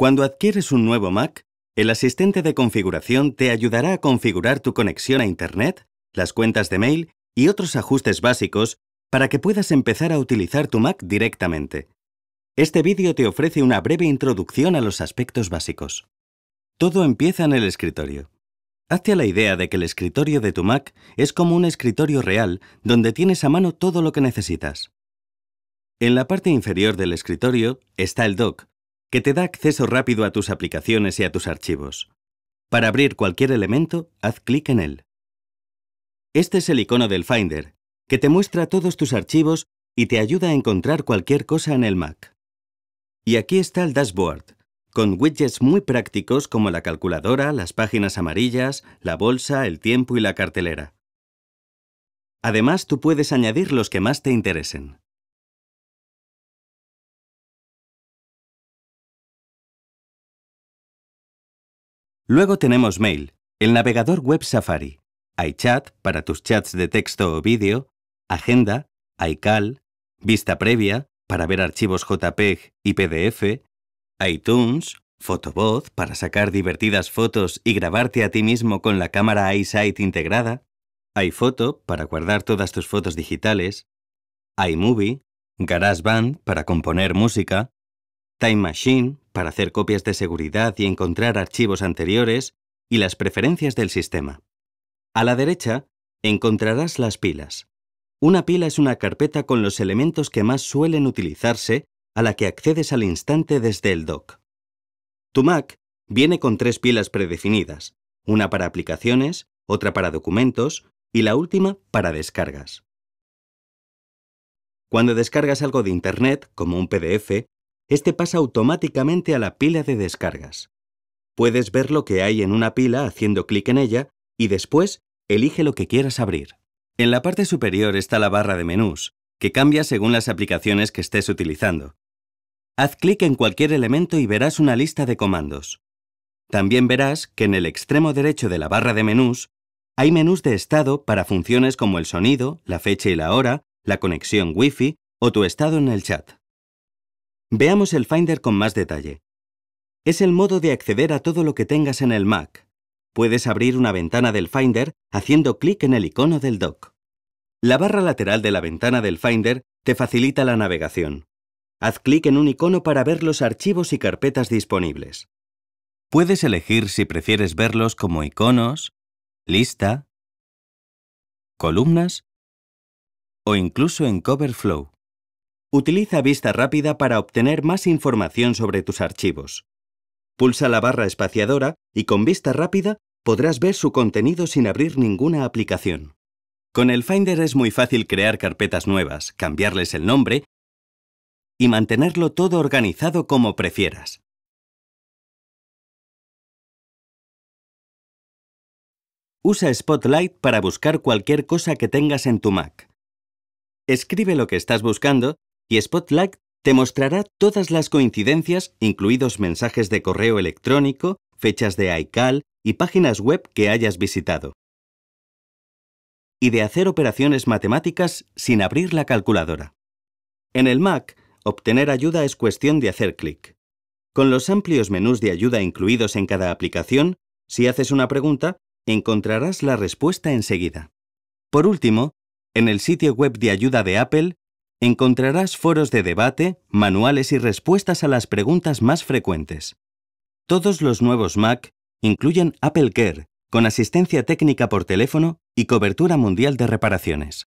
Cuando adquieres un nuevo Mac, el asistente de configuración te ayudará a configurar tu conexión a Internet, las cuentas de mail y otros ajustes básicos para que puedas empezar a utilizar tu Mac directamente. Este vídeo te ofrece una breve introducción a los aspectos básicos. Todo empieza en el escritorio. Hazte a la idea de que el escritorio de tu Mac es como un escritorio real donde tienes a mano todo lo que necesitas. En la parte inferior del escritorio está el dock, que te da acceso rápido a tus aplicaciones y a tus archivos. Para abrir cualquier elemento, haz clic en él. Este es el icono del Finder, que te muestra todos tus archivos y te ayuda a encontrar cualquier cosa en el Mac. Y aquí está el dashboard, con widgets muy prácticos como la calculadora, las páginas amarillas, la bolsa, el tiempo y la cartelera. Además, tú puedes añadir los que más te interesen. Luego tenemos Mail, el navegador web Safari, iChat para tus chats de texto o vídeo, Agenda, iCal, Vista Previa para ver archivos JPEG y PDF, iTunes, Fotobot para sacar divertidas fotos y grabarte a ti mismo con la cámara iSight integrada, iPhoto para guardar todas tus fotos digitales, iMovie, GarageBand para componer música, Time Machine para hacer copias de seguridad y encontrar archivos anteriores y las preferencias del sistema. A la derecha encontrarás las pilas. Una pila es una carpeta con los elementos que más suelen utilizarse a la que accedes al instante desde el dock. Tu Mac viene con tres pilas predefinidas, una para aplicaciones, otra para documentos y la última para descargas. Cuando descargas algo de Internet, como un PDF, este pasa automáticamente a la pila de descargas. Puedes ver lo que hay en una pila haciendo clic en ella y después elige lo que quieras abrir. En la parte superior está la barra de menús, que cambia según las aplicaciones que estés utilizando. Haz clic en cualquier elemento y verás una lista de comandos. También verás que en el extremo derecho de la barra de menús hay menús de estado para funciones como el sonido, la fecha y la hora, la conexión Wi-Fi o tu estado en el chat. Veamos el Finder con más detalle. Es el modo de acceder a todo lo que tengas en el Mac. Puedes abrir una ventana del Finder haciendo clic en el icono del dock. La barra lateral de la ventana del Finder te facilita la navegación. Haz clic en un icono para ver los archivos y carpetas disponibles. Puedes elegir si prefieres verlos como iconos, lista, columnas o incluso en Cover Flow. Utiliza vista rápida para obtener más información sobre tus archivos. Pulsa la barra espaciadora y con vista rápida podrás ver su contenido sin abrir ninguna aplicación. Con el Finder es muy fácil crear carpetas nuevas, cambiarles el nombre y mantenerlo todo organizado como prefieras. Usa Spotlight para buscar cualquier cosa que tengas en tu Mac. Escribe lo que estás buscando y Spotlight te mostrará todas las coincidencias, incluidos mensajes de correo electrónico, fechas de iCal y páginas web que hayas visitado. Y de hacer operaciones matemáticas sin abrir la calculadora. En el Mac, obtener ayuda es cuestión de hacer clic. Con los amplios menús de ayuda incluidos en cada aplicación, si haces una pregunta, encontrarás la respuesta enseguida. Por último, en el sitio web de ayuda de Apple Encontrarás foros de debate, manuales y respuestas a las preguntas más frecuentes. Todos los nuevos Mac incluyen Apple Care, con asistencia técnica por teléfono y cobertura mundial de reparaciones.